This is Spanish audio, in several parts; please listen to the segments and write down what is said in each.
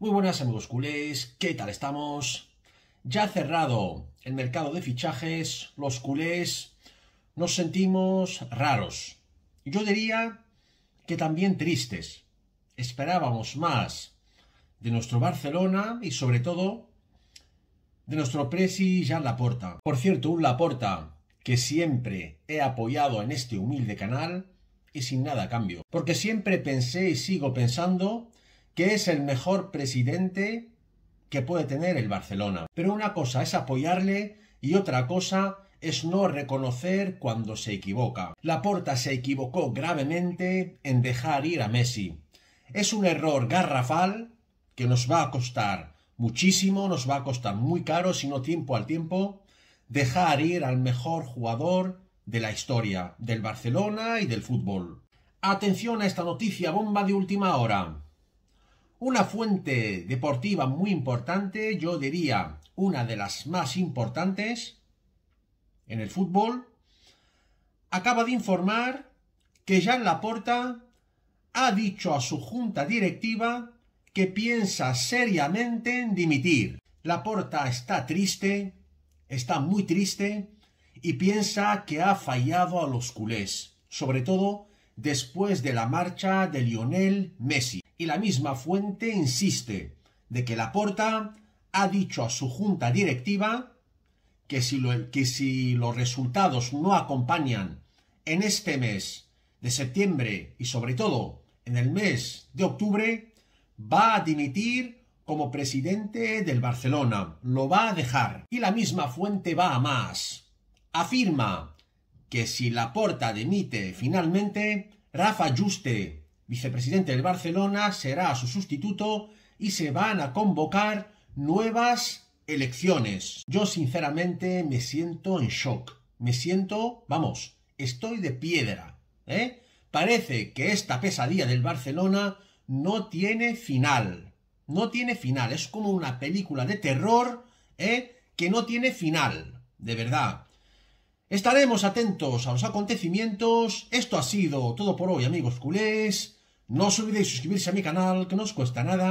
Muy buenas amigos culés, ¿qué tal estamos? Ya cerrado el mercado de fichajes, los culés nos sentimos raros. Yo diría que también tristes. Esperábamos más de nuestro Barcelona y sobre todo de nuestro presi Jean Laporta. Por cierto, un Laporta que siempre he apoyado en este humilde canal y sin nada a cambio. Porque siempre pensé y sigo pensando que es el mejor presidente que puede tener el Barcelona. Pero una cosa es apoyarle y otra cosa es no reconocer cuando se equivoca. Laporta se equivocó gravemente en dejar ir a Messi. Es un error garrafal que nos va a costar muchísimo, nos va a costar muy caro, si no tiempo al tiempo, dejar ir al mejor jugador de la historia, del Barcelona y del fútbol. Atención a esta noticia bomba de última hora. Una fuente deportiva muy importante, yo diría una de las más importantes en el fútbol, acaba de informar que Jean Laporta ha dicho a su junta directiva que piensa seriamente en dimitir. Laporta está triste, está muy triste y piensa que ha fallado a los culés, sobre todo después de la marcha de Lionel Messi y la misma fuente insiste de que Laporta ha dicho a su junta directiva que si, los resultados no acompañan en este mes de septiembre y sobre todo en el mes de octubre, va a dimitir como presidente del Barcelona, lo va a dejar. Y la misma fuente va a más. Afirma que si Laporta demite finalmente, Rafa Juste vicepresidente del Barcelona, será su sustituto y se van a convocar nuevas elecciones. Yo sinceramente me siento en shock. Me siento, vamos, estoy de piedra. ¿eh? Parece que esta pesadilla del Barcelona no tiene final. No tiene final. Es como una película de terror ¿eh? que no tiene final. De verdad. Estaremos atentos a los acontecimientos. Esto ha sido todo por hoy, amigos culés. No os olvidéis suscribirse a mi canal, que no os cuesta nada,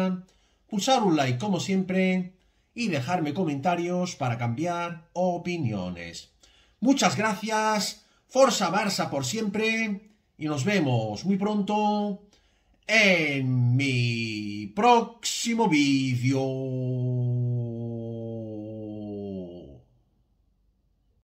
pulsar un like como siempre y dejarme comentarios para cambiar opiniones. Muchas gracias, Forza Barça por siempre y nos vemos muy pronto en mi próximo vídeo.